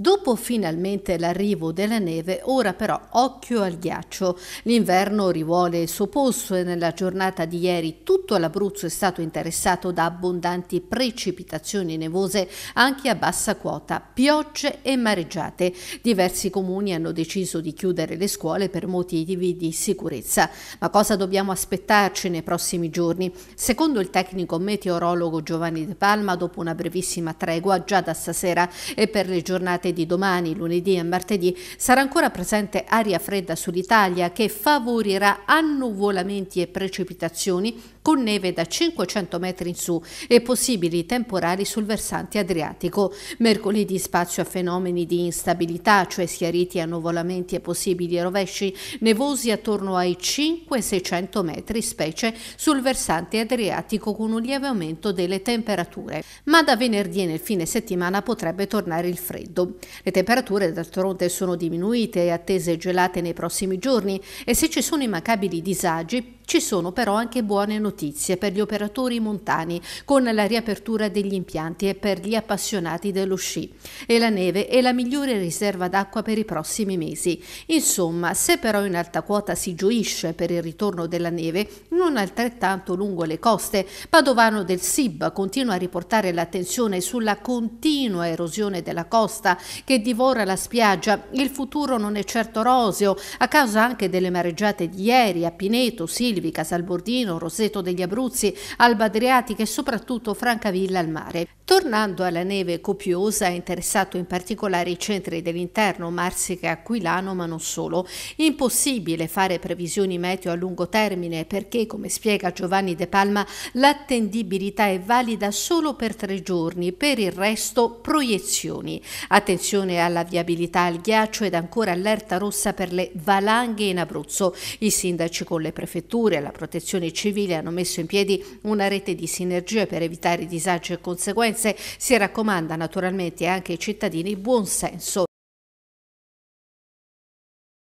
Dopo finalmente l'arrivo della neve, ora però occhio al ghiaccio. L'inverno rivuole il suo posto e nella giornata di ieri tutto l'Abruzzo è stato interessato da abbondanti precipitazioni nevose anche a bassa quota, piogge e mareggiate. Diversi comuni hanno deciso di chiudere le scuole per motivi di sicurezza. Ma cosa dobbiamo aspettarci nei prossimi giorni? Secondo il tecnico meteorologo Giovanni De Palma, dopo una brevissima tregua già da stasera e per le giornate giornate di domani, lunedì e martedì, sarà ancora presente aria fredda sull'Italia che favorirà annuvolamenti e precipitazioni con neve da 500 metri in su e possibili temporali sul versante adriatico. Mercoledì spazio a fenomeni di instabilità, cioè schiariti a nuvolamenti e possibili rovesci nevosi attorno ai 5-600 metri, specie sul versante adriatico con un lieve aumento delle temperature. Ma da venerdì e nel fine settimana potrebbe tornare il freddo. Le temperature d'altronde sono diminuite e attese gelate nei prossimi giorni e se ci sono immancabili disagi ci sono però anche buone notizie per gli operatori montani con la riapertura degli impianti e per gli appassionati dello sci. E la neve è la migliore riserva d'acqua per i prossimi mesi. Insomma, se però in alta quota si gioisce per il ritorno della neve, non altrettanto lungo le coste, Padovano del SIB continua a riportare l'attenzione sulla continua erosione della costa che divora la spiaggia. Il futuro non è certo roseo, a causa anche delle mareggiate di ieri a Pineto, Silvio, Silvi, Casalbordino, Roseto degli Abruzzi, Alba Adriatica e soprattutto Francavilla al mare. Tornando alla neve copiosa, ha interessato in particolare i centri dell'interno, Marsica e Aquilano, ma non solo. Impossibile fare previsioni meteo a lungo termine perché, come spiega Giovanni De Palma, l'attendibilità è valida solo per tre giorni, per il resto proiezioni. Attenzione alla viabilità al ghiaccio ed ancora allerta rossa per le valanghe in Abruzzo. I sindaci con le prefetture e la protezione civile hanno messo in piedi una rete di sinergie per evitare disagi e conseguenze Firenze si raccomanda naturalmente anche ai cittadini buon senso